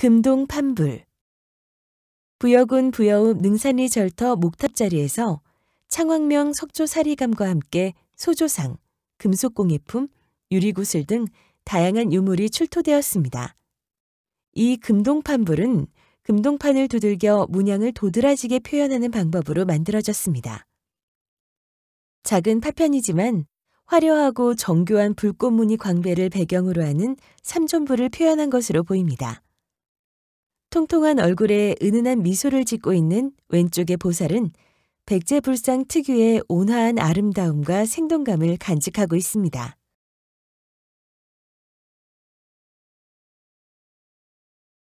금동 판불 부여군 부여읍 능산리 절터 목탑 자리에서 창황명 석조 사리감과 함께 소조상, 금속공예품, 유리구슬 등 다양한 유물이 출토되었습니다. 이 금동판불은 금동판을 두들겨 문양을 도드라지게 표현하는 방법으로 만들어졌습니다. 작은 파편이지만 화려하고 정교한 불꽃무늬 광배를 배경으로 하는 삼존부를 표현한 것으로 보입니다. 통통한 얼굴에 은은한 미소를 짓고 있는 왼쪽의 보살은 백제불상 특유의 온화한 아름다움과 생동감을 간직하고 있습니다.